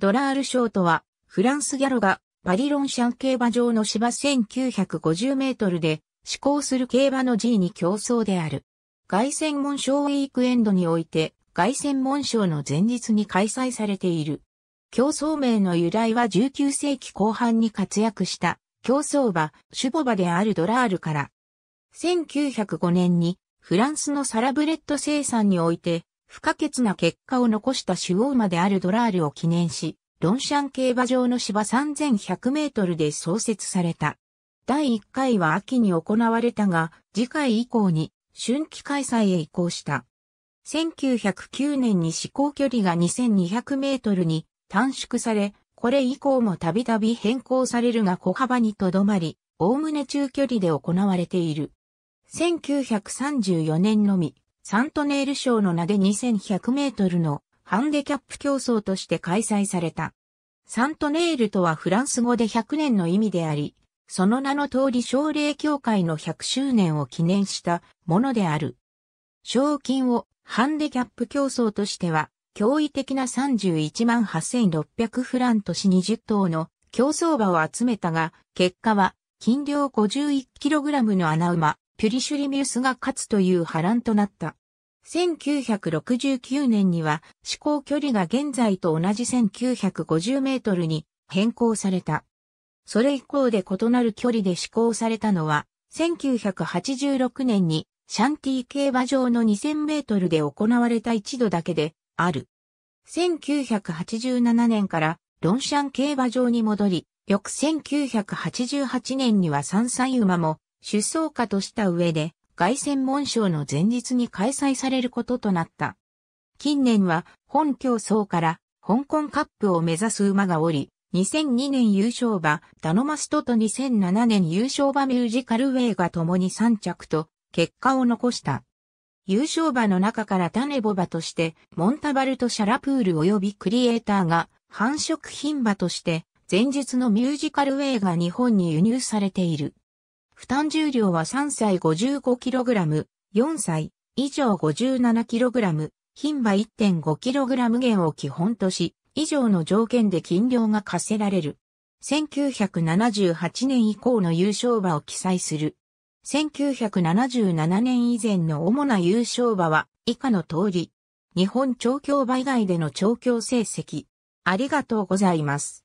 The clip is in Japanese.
ドラール賞とは、フランスギャロがパリロンシャン競馬場の芝1950メートルで、施行する競馬の G に競争である。凱旋門賞ウィークエンドにおいて、凱旋門賞の前日に開催されている。競争名の由来は19世紀後半に活躍した競争馬、シュボ馬であるドラールから。1905年にフランスのサラブレッド生産において不可欠な結果を残した主王馬であるドラールを記念し、ロンシャン競馬場の芝3100メートルで創設された。第1回は秋に行われたが、次回以降に春季開催へ移行した。1909年に試行距離が2200メートルに短縮され、これ以降もたびたび変更されるが小幅にとどまり、おおむね中距離で行われている。1934年のみ、サントネール賞の名で2100メートルのハンデキャップ競争として開催された。サントネールとはフランス語で100年の意味であり、その名の通り奨励協会の100周年を記念したものである。賞金をハンデキャップ競争としては、驚異的な31万8600フランと市。20頭の競争馬を集めたが、結果は、金量 51kg の穴馬、ピュリシュリミウスが勝つという波乱となった。1969年には、施行距離が現在と同じ1950メートルに変更された。それ以降で異なる距離で施行されたのは、1986年にシャンティ競馬場の2000メートルで行われた一度だけである。1987年からロンシャン競馬場に戻り、翌1988年には三歳馬も出走家とした上で凱旋門賞の前日に開催されることとなった。近年は本競争から香港カップを目指す馬がおり、2002年優勝馬ダノマストと2007年優勝馬ミュージカルウェイが共に3着と結果を残した。優勝馬の中からタネボ馬としてモンタバルとシャラプール及びクリエイターが繁殖品馬として前日のミュージカルウェイが日本に輸入されている。負担重量は3歳 55kg、4歳以上 57kg、頻馬 1.5kg 減を基本とし、以上の条件で金量が課せられる。1978年以降の優勝馬を記載する。1977年以前の主な優勝馬は以下の通り。日本調教馬以外での調教成績。ありがとうございます。